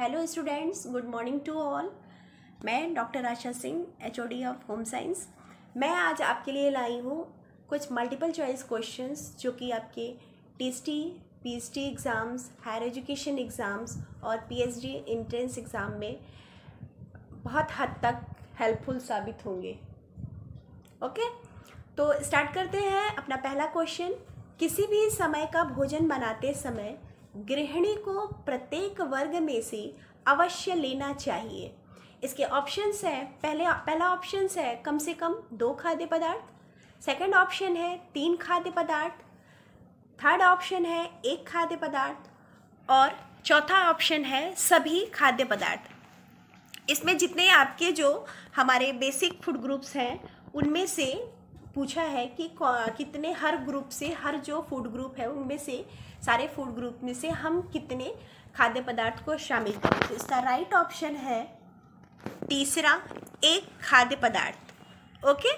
Hello students good morning to all मैं doctor Asha Singh HOD of home science मैं आज आपके लिए लाई हूँ कुछ मल्टीपल चॉइस क्वेश्चंस जो कि आपके TST PST exams higher education exams और पीएचडी एंट्रेंस एग्ज़ाम में बहुत हद तक हेल्पफुल साबित होंगे ओके तो स्टार्ट करते हैं अपना पहला क्वेश्चन किसी भी समय का भोजन बनाते समय गृहिणी को प्रत्येक वर्ग में से अवश्य लेना चाहिए इसके ऑप्शंस है पहले पहला ऑप्शन है कम से कम दो खाद्य पदार्थ सेकंड ऑप्शन है तीन खाद्य पदार्थ थर्ड ऑप्शन है एक खाद्य पदार्थ और चौथा ऑप्शन है सभी खाद्य पदार्थ इसमें जितने आपके जो हमारे बेसिक फूड ग्रुप्स हैं उनमें से पूछा है कि कितने हर ग्रुप से हर जो फूड ग्रुप है उनमें से सारे फूड ग्रुप में से हम कितने खाद्य पदार्थ को शामिल करें तो इसका राइट ऑप्शन है तीसरा एक खाद्य पदार्थ ओके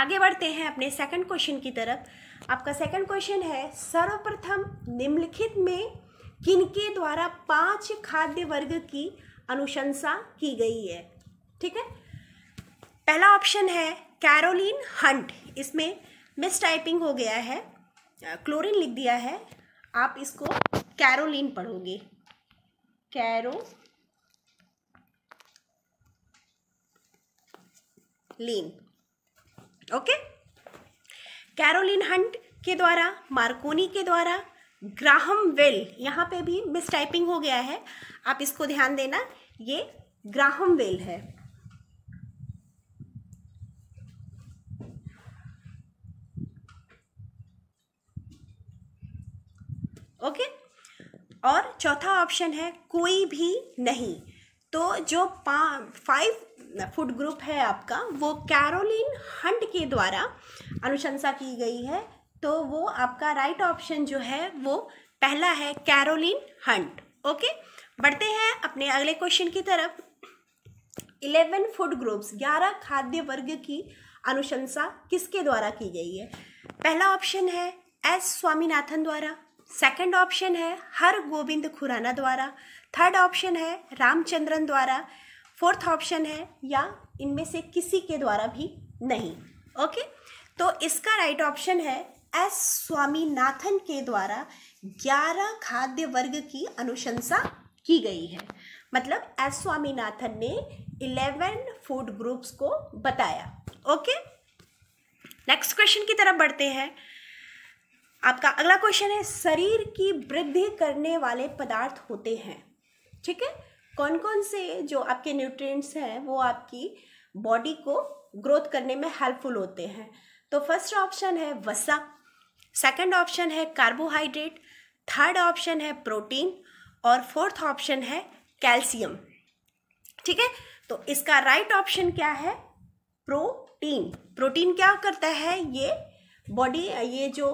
आगे बढ़ते हैं अपने सेकंड क्वेश्चन की तरफ आपका सेकंड क्वेश्चन है सर्वप्रथम निम्नलिखित में किनके द्वारा पांच खाद्य वर्ग की अनुशंसा की गई है ठीक है पहला ऑप्शन है कैरोलिन हंट इसमें मिस टाइपिंग हो गया है क्लोरीन लिख दिया है आप इसको कैरोलिन पढ़ोगे Caroline okay Caroline Hunt के द्वारा मार्कोनी के द्वारा ग्राहम वेल यहाँ पे भी मिस टाइपिंग हो गया है आप इसको ध्यान देना ये ग्राहम वेल है ऑप्शन है कोई भी नहीं तो जो फाइव फूड ग्रुप है आपका वो कैरोलिन हंट के द्वारा अनुशंसा की गई है तो वो आपका राइट right ऑप्शन जो है वो पहला है कैरोलिन हंट ओके बढ़ते हैं अपने अगले क्वेश्चन की तरफ इलेवन फूड ग्रुप्स ग्यारह खाद्य वर्ग की अनुशंसा किसके द्वारा की गई है पहला ऑप्शन है एस स्वामीनाथन द्वारा सेकंड ऑप्शन है हर गोविंद खुराना द्वारा थर्ड ऑप्शन है रामचंद्रन द्वारा फोर्थ ऑप्शन है या इनमें से किसी के द्वारा भी नहीं ओके तो इसका राइट ऑप्शन है एस स्वामीनाथन के द्वारा ग्यारह खाद्य वर्ग की अनुशंसा की गई है मतलब एस स्वामीनाथन ने इलेवन फूड ग्रुप्स को बताया ओके नेक्स्ट क्वेश्चन की तरफ बढ़ते हैं आपका अगला क्वेश्चन है शरीर की वृद्धि करने वाले पदार्थ होते हैं ठीक है कौन कौन से जो आपके न्यूट्रिएंट्स हैं वो आपकी बॉडी को ग्रोथ करने में हेल्पफुल होते हैं तो फर्स्ट ऑप्शन है वसा सेकंड ऑप्शन है कार्बोहाइड्रेट थर्ड ऑप्शन है प्रोटीन और फोर्थ ऑप्शन है कैल्शियम ठीक है तो इसका राइट right ऑप्शन क्या है प्रोटीन प्रोटीन क्या करता है ये बॉडी ये जो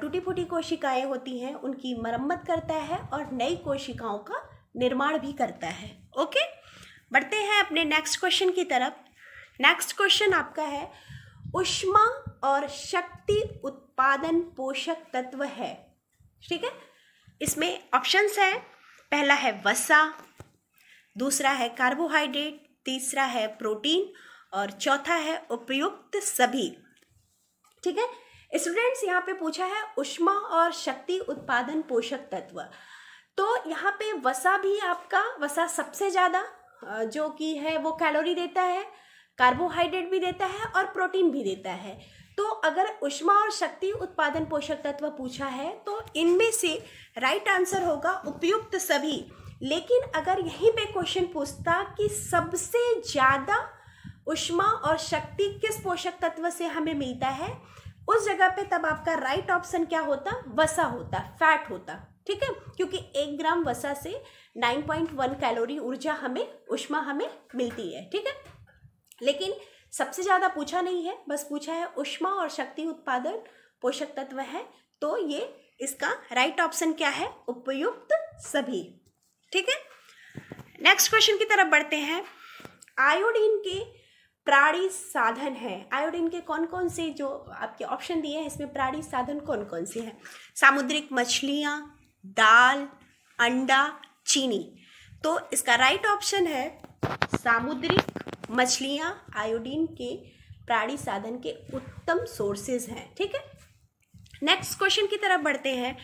टूटी फूटी कोशिकाएं होती हैं उनकी मरम्मत करता है और नई कोशिकाओं का निर्माण भी करता है ओके बढ़ते हैं अपने नेक्स्ट क्वेश्चन की तरफ नेक्स्ट क्वेश्चन आपका है उष्मा और शक्ति उत्पादन पोषक तत्व है ठीक है इसमें ऑप्शंस है पहला है वसा दूसरा है कार्बोहाइड्रेट तीसरा है प्रोटीन और चौथा है उपयुक्त सभी ठीक है स्टूडेंट्स यहाँ पे पूछा है उष्मा और शक्ति उत्पादन पोषक तत्व तो यहाँ पे वसा भी आपका वसा सबसे ज़्यादा जो कि है वो कैलोरी देता है कार्बोहाइड्रेट भी देता है और प्रोटीन भी देता है तो अगर उष्मा और शक्ति उत्पादन पोषक तत्व पूछा है तो इनमें से राइट आंसर होगा उपयुक्त सभी लेकिन अगर यहीं पे क्वेश्चन पूछता कि सबसे ज़्यादा उष्मा और शक्ति किस पोषक तत्व से हमें मिलता है उस जगह पे तब आपका राइट ऑप्शन क्या होता वसा होता फैट होता ठीक है क्योंकि एक ग्राम वसा से 9.1 कैलोरी ऊर्जा हमें उष्मा हमें मिलती है ठीक है लेकिन सबसे ज़्यादा पूछा नहीं है बस पूछा है उष्मा और शक्ति उत्पादन पोषक तत्व है तो ये इसका राइट ऑप्शन क्या है उपयुक्त सभी ठीक है नेक्स्ट क्वेश्चन की तरफ बढ़ते हैं आयोडीन के प्राणी साधन है आयोडीन के कौन कौन से जो आपके ऑप्शन दिए हैं इसमें प्राणी साधन कौन कौन से हैं सामुद्रिक मछलियाँ दाल अंडा चीनी तो इसका राइट ऑप्शन है सामुद्रिक मछलियाँ आयोडीन के प्राणी साधन के उत्तम सोर्सेज हैं ठीक है नेक्स्ट क्वेश्चन की तरफ बढ़ते हैं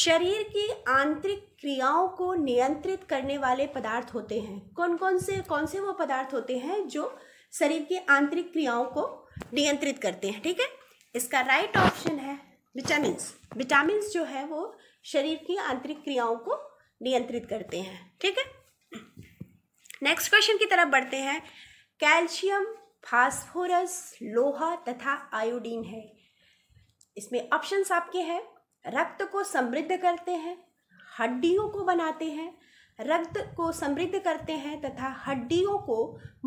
शरीर की आंतरिक क्रियाओं को नियंत्रित करने वाले पदार्थ होते हैं कौन कौन से कौन से वो पदार्थ होते हैं जो शरीर की आंतरिक क्रियाओं को नियंत्रित करते हैं ठीक है इसका राइट ऑप्शन है विटामिन विटामिन जो है वो शरीर की आंतरिक क्रियाओं को नियंत्रित करते हैं ठीक है नेक्स्ट क्वेश्चन की तरफ बढ़ते हैं कैल्शियम फास्फोरस लोहा तथा आयोडीन है इसमें ऑप्शंस आपके हैं रक्त को समृद्ध करते हैं हड्डियों को बनाते हैं रक्त को समृद्ध करते हैं तथा हड्डियों को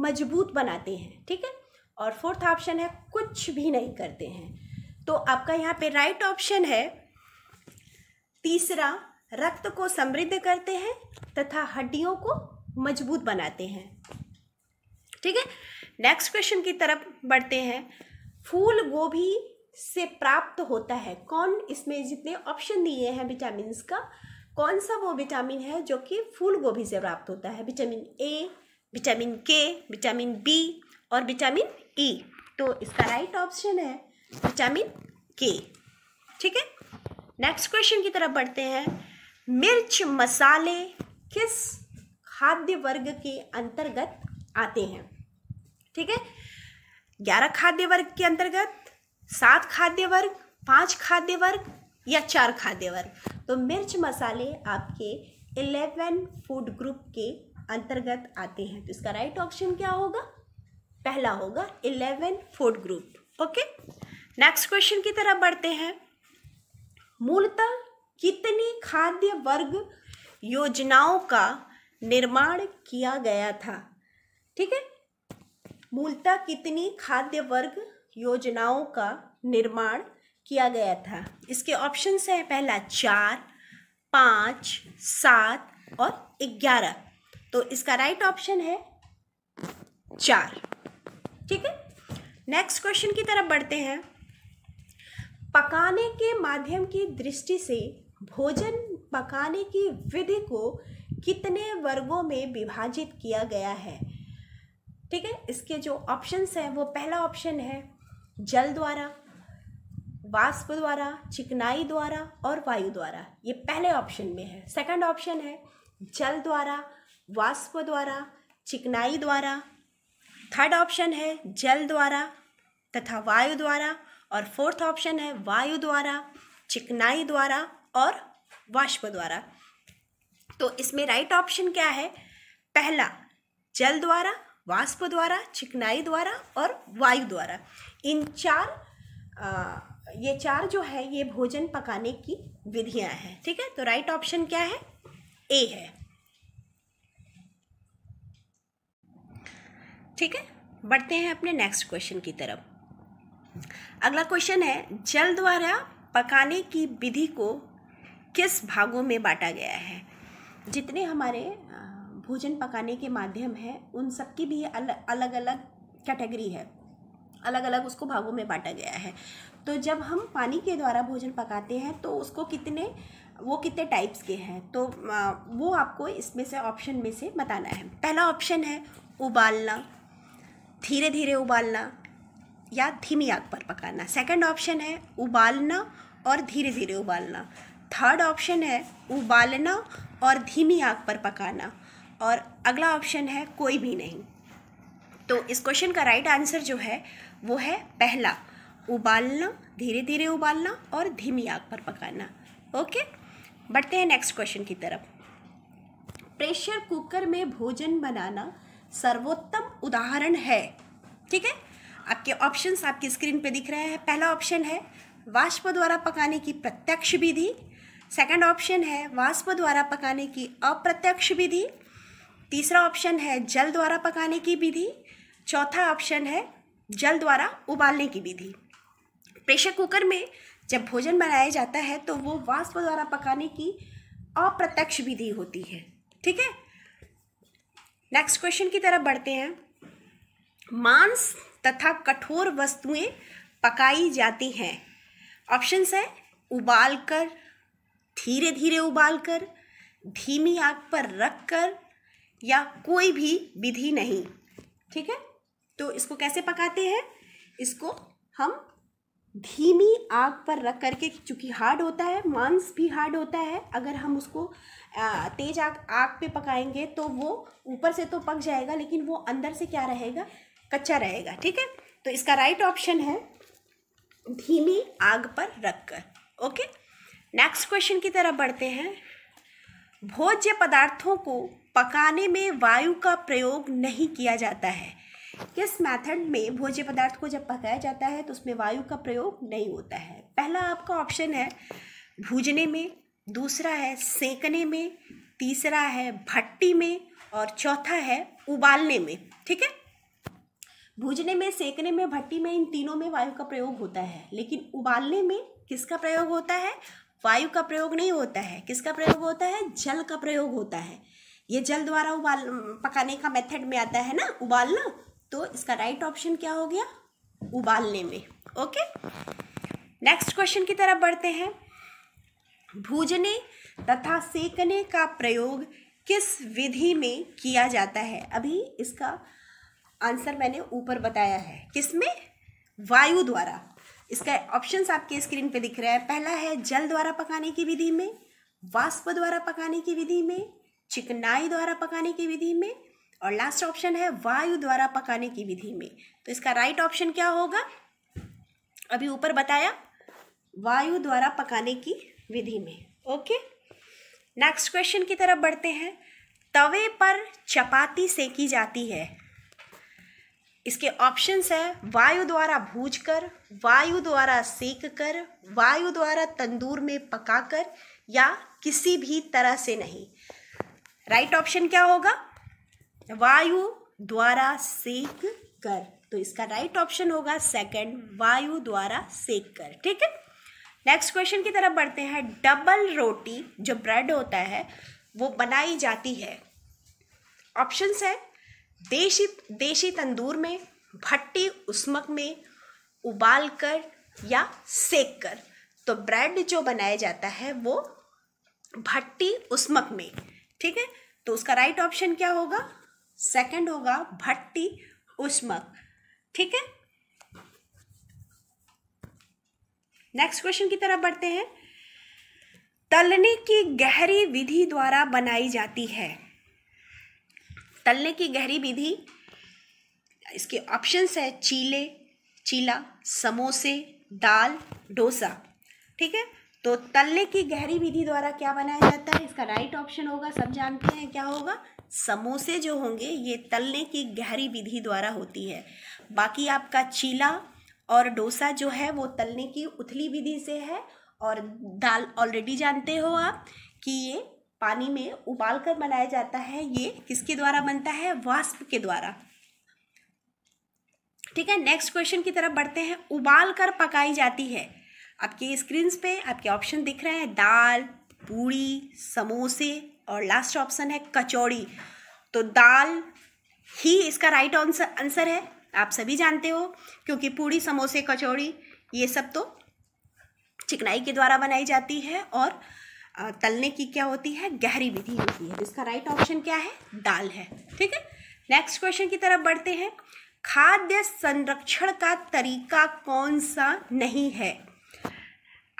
मजबूत बनाते हैं ठीक है और फोर्थ ऑप्शन है कुछ भी नहीं करते हैं तो आपका यहाँ पे राइट ऑप्शन है तीसरा रक्त को समृद्ध करते हैं तथा हड्डियों को मजबूत बनाते हैं ठीक है नेक्स्ट क्वेश्चन की तरफ बढ़ते हैं फूल गोभी से प्राप्त होता है कौन इसमें जितने ऑप्शन दिए हैं विटामिन का कौन सा वो विटामिन है जो कि फूल गोभी से प्राप्त होता है vitamin A vitamin K vitamin B और विटामिन ई e. तो इसका राइट ऑप्शन है विटामिन के ठीक है नेक्स्ट क्वेश्चन की तरफ बढ़ते हैं मिर्च मसाले किस खाद्य वर्ग के अंतर्गत आते हैं ठीक है ग्यारह खाद्य वर्ग के अंतर्गत सात खाद्य वर्ग पांच खाद्य वर्ग या चार खाद्यवर तो मिर्च मसाले आपके इलेवन फूड ग्रुप के अंतर्गत आते हैं तो इसका राइट ऑप्शन क्या होगा पहला होगा eleven food group okay next question की तरफ बढ़ते हैं मूलतः कितनी खाद्य वर्ग योजनाओं का निर्माण किया गया था ठीक है मूलतः कितनी खाद्य वर्ग योजनाओं का निर्माण किया गया था इसके ऑप्शंस हैं पहला चार पाँच सात और ग्यारह तो इसका राइट ऑप्शन है चार ठीक है नेक्स्ट क्वेश्चन की तरफ बढ़ते हैं पकाने के माध्यम की दृष्टि से भोजन पकाने की विधि को कितने वर्गों में विभाजित किया गया है ठीक है इसके जो ऑप्शंस हैं वो पहला ऑप्शन है जल द्वारा वाष्प द्वारा चिकनाई द्वारा और वायु द्वारा ये पहले ऑप्शन में है सेकंड ऑप्शन है जल द्वारा वाष्प द्वारा चिकनाई द्वारा थर्ड ऑप्शन है जल द्वारा तथा वायु द्वारा और फोर्थ ऑप्शन है वायु द्वारा चिकनाई द्वारा और वाष्प द्वारा तो इसमें राइट ऑप्शन क्या है पहला जल द्वारा वाष्प द्वारा चिकनाई द्वारा और वायु द्वारा इन चार आ, ये चार जो है ये भोजन पकाने की विधियां हैं ठीक है तो राइट ऑप्शन क्या है ए है ठीक है बढ़ते हैं अपने नेक्स्ट क्वेश्चन की तरफ अगला क्वेश्चन है जल द्वारा पकाने की विधि को किस भागों में बांटा गया है जितने हमारे भोजन पकाने के माध्यम हैं उन सबकी भी अलग अलग कैटेगरी है अलग अलग उसको भागों में बांटा गया है तो जब हम पानी के द्वारा भोजन पकाते हैं तो उसको कितने वो कितने टाइप्स के हैं तो वो आपको इसमें से ऑप्शन में से बताना है पहला ऑप्शन है उबालना धीरे धीरे उबालना या धीमी आग पर पकाना सेकंड ऑप्शन है उबालना और धीरे धीरे उबालना थर्ड ऑप्शन है उबालना और धीमी आग पर पकाना और अगला ऑप्शन है कोई भी नहीं तो इस क्वेश्चन का राइट right आंसर जो है वो है पहला उबालना धीरे धीरे उबालना और धीमी आग पर पकाना ओके बढ़ते हैं नेक्स्ट क्वेश्चन की तरफ प्रेशर कुकर में भोजन बनाना सर्वोत्तम उदाहरण है ठीक है आपके ऑप्शंस आपकी स्क्रीन पे दिख रहे हैं पहला ऑप्शन है वाष्प द्वारा पकाने की प्रत्यक्ष विधि सेकंड ऑप्शन है वाष्प द्वारा पकाने की अप्रत्यक्ष विधि तीसरा ऑप्शन है जल द्वारा पकाने की विधि चौथा ऑप्शन है जल द्वारा उबालने की विधि प्रेशर कुकर में जब भोजन बनाया जाता है तो वो वाष्प द्वारा पकाने की अप्रत्यक्ष विधि होती है ठीक है नेक्स्ट क्वेश्चन की तरफ बढ़ते हैं मांस तथा कठोर वस्तुएं पकाई जाती हैं ऑप्शन है उबाल कर धीरे धीरे उबाल कर धीमी आग पर रख कर या कोई भी विधि नहीं ठीक है तो इसको कैसे पकाते हैं इसको हम धीमी आग पर रख करके चूँकि हार्ड होता है मांस भी हार्ड होता है अगर हम उसको तेज आग आग पे पकाएंगे तो वो ऊपर से तो पक जाएगा लेकिन वो अंदर से क्या रहेगा कच्चा रहेगा ठीक है तो इसका राइट ऑप्शन है धीमी आग पर रख कर ओके नेक्स्ट क्वेश्चन की तरफ बढ़ते हैं भोज्य पदार्थों को पकाने में वायु का प्रयोग नहीं किया जाता है किस मेथड में भोज्य पदार्थ को जब पकाया जाता है तो उसमें वायु का प्रयोग नहीं होता है पहला आपका ऑप्शन है भूजने में दूसरा है सेकने में तीसरा है भट्टी में और चौथा है उबालने में ठीक है भूजने में सेकने में भट्टी में इन तीनों में वायु का प्रयोग होता है लेकिन उबालने में किसका प्रयोग होता है वायु का प्रयोग नहीं होता है किसका प्रयोग होता है जल का प्रयोग होता है ये जल द्वारा उबाल पकाने का मेथड में आता है ना उबालना तो इसका राइट ऑप्शन क्या हो गया उबालने में ओके नेक्स्ट क्वेश्चन की तरफ बढ़ते हैं भूजने तथा सेकने का प्रयोग किस विधि में किया जाता है अभी इसका आंसर मैंने ऊपर बताया है किसमें वायु द्वारा इसका ऑप्शंस आपके स्क्रीन पे दिख रहा है पहला है जल द्वारा पकाने की विधि में वाष्प द्वारा पकाने की विधि में चिकनाई द्वारा पकाने की विधि में और लास्ट ऑप्शन है वायु द्वारा पकाने की विधि में तो इसका राइट ऑप्शन क्या होगा अभी ऊपर बताया वायु द्वारा पकाने की विधि में ओके नेक्स्ट क्वेश्चन की तरफ बढ़ते हैं तवे पर चपाती सेकी जाती है इसके ऑप्शंस है वायु द्वारा भूज कर वायु द्वारा सेक कर वायु द्वारा तंदूर में पकाकर या किसी भी तरह से नहीं राइट right ऑप्शन क्या होगा वायु द्वारा सेक कर तो इसका राइट ऑप्शन होगा सेकंड वायु द्वारा सेक कर ठीक है नेक्स्ट क्वेश्चन की तरफ बढ़ते हैं डबल रोटी जो ब्रेड होता है वो बनाई जाती है ऑप्शंस है देशी देशी तंदूर में भट्टी उस्मक में उबाल कर या सेक कर तो ब्रेड जो बनाया जाता है वो भट्टी उस्मक में ठीक है तो उसका राइट ऑप्शन क्या होगा सेकंड होगा भट्टी उष्मक ठीक है नेक्स्ट क्वेश्चन की तरफ बढ़ते हैं तलने की गहरी विधि द्वारा बनाई जाती है तलने की गहरी विधि इसके ऑप्शंस है चीले चीला समोसे दाल डोसा ठीक है तो तलने की गहरी विधि द्वारा क्या बनाया जाता है इसका राइट ऑप्शन होगा सब जानते हैं क्या होगा समोसे जो होंगे ये तलने की गहरी विधि द्वारा होती है बाकी आपका चीला और डोसा जो है वो तलने की उथली विधि से है और दाल ऑलरेडी जानते हो आप कि ये पानी में उबाल कर बनाया जाता है ये किसके द्वारा बनता है वाष्प के द्वारा ठीक है नेक्स्ट क्वेश्चन की तरफ बढ़ते हैं उबाल कर पकाई जाती है आपकी स्क्रीन पे आपके ऑप्शन दिख रहे हैं दाल पूड़ी समोसे और लास्ट ऑप्शन है कचौड़ी तो दाल ही इसका राइट आंसर आंसर है आप सभी जानते हो क्योंकि पूड़ी समोसे कचौड़ी ये सब तो चिकनाई के द्वारा बनाई जाती है और तलने की क्या होती है गहरी विधि होती है तो इसका राइट ऑप्शन क्या है दाल है ठीक है नेक्स्ट क्वेश्चन की तरफ बढ़ते हैं खाद्य संरक्षण का तरीका कौन सा नहीं है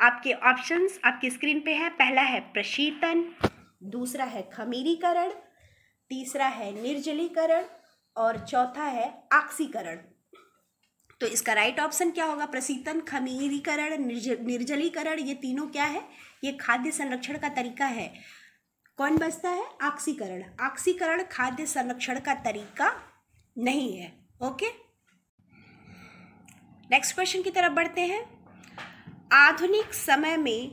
आपके ऑप्शंस आपकी स्क्रीन पे है पहला है प्रशीतन दूसरा है खमीरीकरण तीसरा है निर्जलीकरण और चौथा है आक्सीकरण तो इसका राइट ऑप्शन क्या होगा प्रशीतन खमीरीकरण निर्ज, निर्जलीकरण ये तीनों क्या है ये खाद्य संरक्षण का तरीका है कौन बचता है आक्सीकरण आक्सीकरण खाद्य संरक्षण का तरीका नहीं है ओके नेक्स्ट क्वेश्चन की तरफ बढ़ते हैं आधुनिक समय में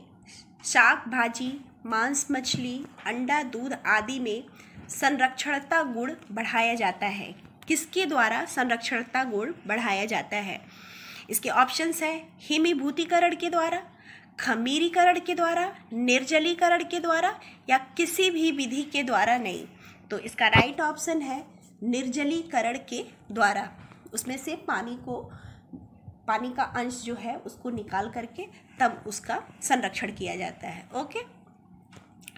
शाक भाजी मांस मछली अंडा दूध आदि में संरक्षणता गुण बढ़ाया जाता है किसके द्वारा संरक्षणता गुण बढ़ाया जाता है इसके ऑप्शंस है हिमीभूतिकरण के द्वारा खमीरीकरण के द्वारा निर्जलीकरण के द्वारा या किसी भी विधि के द्वारा नहीं तो इसका राइट ऑप्शन है निर्जलीकरण के द्वारा उसमें से पानी को पानी का अंश जो है उसको निकाल करके तब उसका संरक्षण किया जाता है ओके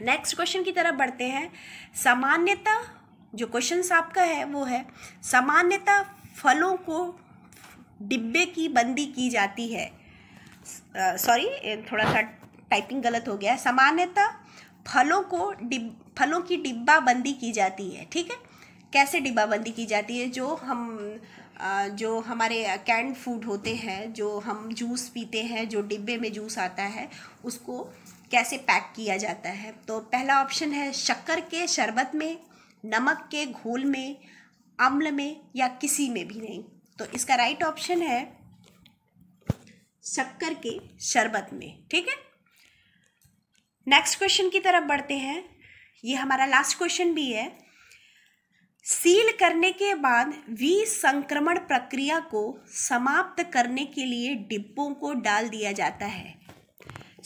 नेक्स्ट क्वेश्चन की तरफ बढ़ते हैं सामान्यतः जो क्वेश्चन आपका है वो है सामान्यतः फलों को डिब्बे की बंदी की जाती है सॉरी थोड़ा सा टाइपिंग गलत हो गया है सामान्यतः फलों को डिब फलों की डिब्बा बंदी की जाती है ठीक है कैसे डिब्बाबंदी की जाती है जो हम जो हमारे कैंड फूड होते हैं जो हम जूस पीते हैं जो डिब्बे में जूस आता है उसको कैसे पैक किया जाता है तो पहला ऑप्शन है शक्कर के शरबत में नमक के घोल में अम्ल में या किसी में भी नहीं तो इसका राइट ऑप्शन है शक्कर के शरबत में ठीक है नेक्स्ट क्वेश्चन की तरफ बढ़ते हैं ये हमारा लास्ट क्वेश्चन भी है सील करने के बाद संक्रमण प्रक्रिया को समाप्त करने के लिए डिब्बों को डाल दिया जाता है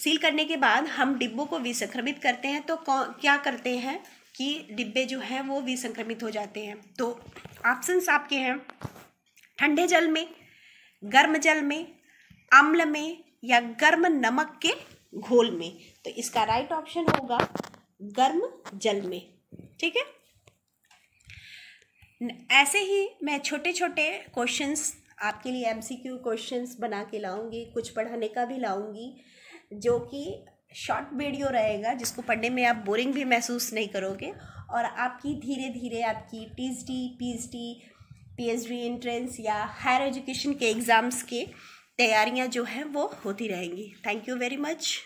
सील करने के बाद हम डिब्बों को विसंक्रमित करते हैं तो क्या करते हैं कि डिब्बे जो हैं वो विसंक्रमित हो जाते हैं तो ऑप्शंस आपके हैं ठंडे जल में गर्म जल में अम्ल में या गर्म नमक के घोल में तो इसका राइट ऑप्शन होगा गर्म जल में ठीक है ऐसे ही मैं छोटे छोटे क्वेश्चंस आपके लिए एमसीक्यू क्वेश्चंस बना के लाऊंगी कुछ पढ़ाने का भी लाऊंगी जो कि शॉर्ट वीडियो रहेगा जिसको पढ़ने में आप बोरिंग भी महसूस नहीं करोगे और आपकी धीरे धीरे आपकी T H D P H D P H D entrance या हायर एजुकेशन के एग्ज़ाम्स के तैयारियां जो हैं वो होती रहेंगी थैंक यू वेरी मच